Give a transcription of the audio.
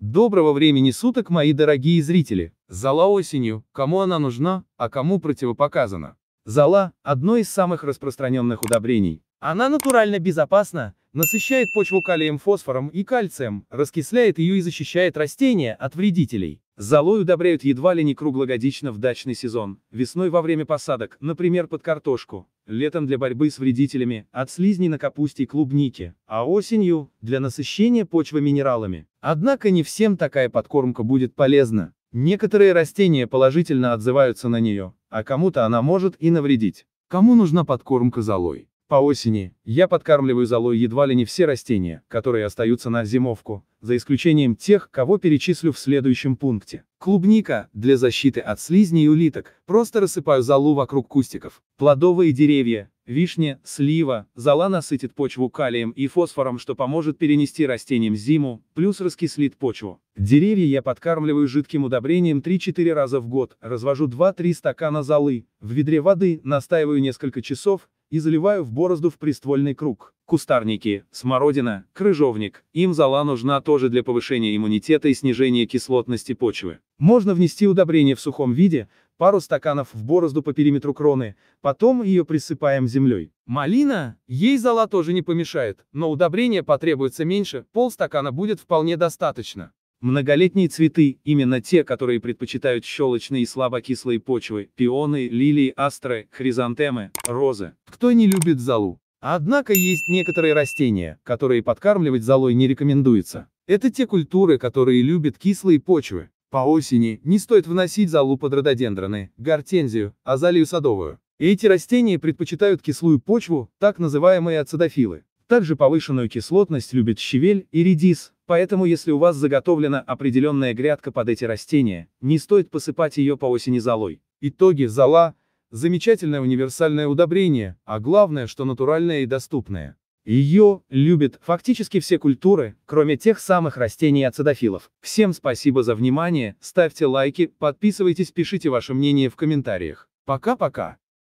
Доброго времени суток, мои дорогие зрители! Зала осенью, кому она нужна, а кому противопоказана. Зала – одно из самых распространенных удобрений. Она натурально безопасна, насыщает почву калием-фосфором и кальцием, раскисляет ее и защищает растения от вредителей. Золой удобряют едва ли не круглогодично в дачный сезон, весной во время посадок, например под картошку, летом для борьбы с вредителями, от слизней на капусте и клубнике, а осенью – для насыщения почвы минералами. Однако не всем такая подкормка будет полезна. Некоторые растения положительно отзываются на нее, а кому-то она может и навредить. Кому нужна подкормка золой? По осени, я подкармливаю золой едва ли не все растения, которые остаются на зимовку, за исключением тех, кого перечислю в следующем пункте. Клубника, для защиты от слизней и улиток, просто рассыпаю золу вокруг кустиков. Плодовые деревья, вишня, слива, зола насытит почву калием и фосфором, что поможет перенести растениям зиму, плюс раскислит почву. Деревья я подкармливаю жидким удобрением 3-4 раза в год, развожу 2-3 стакана золы, в ведре воды, настаиваю несколько часов, и заливаю в борозду в приствольный круг. Кустарники, смородина, крыжовник, им зола нужна тоже для повышения иммунитета и снижения кислотности почвы. Можно внести удобрение в сухом виде, пару стаканов в борозду по периметру кроны, потом ее присыпаем землей. Малина, ей зола тоже не помешает, но удобрения потребуется меньше, полстакана будет вполне достаточно. Многолетние цветы, именно те, которые предпочитают щелочные и слабокислые почвы, пионы, лилии, астры, хризантемы, розы. Кто не любит золу? Однако есть некоторые растения, которые подкармливать золой не рекомендуется. Это те культуры, которые любят кислые почвы. По осени не стоит вносить залу под рододендроны, гортензию, азалию садовую. Эти растения предпочитают кислую почву, так называемые ацидофилы. Также повышенную кислотность любит щавель и редис, поэтому если у вас заготовлена определенная грядка под эти растения, не стоит посыпать ее по осени золой. Итоги зола – замечательное универсальное удобрение, а главное, что натуральное и доступное. Ее любят фактически все культуры, кроме тех самых растений ацидофилов. Всем спасибо за внимание, ставьте лайки, подписывайтесь, пишите ваше мнение в комментариях. Пока-пока.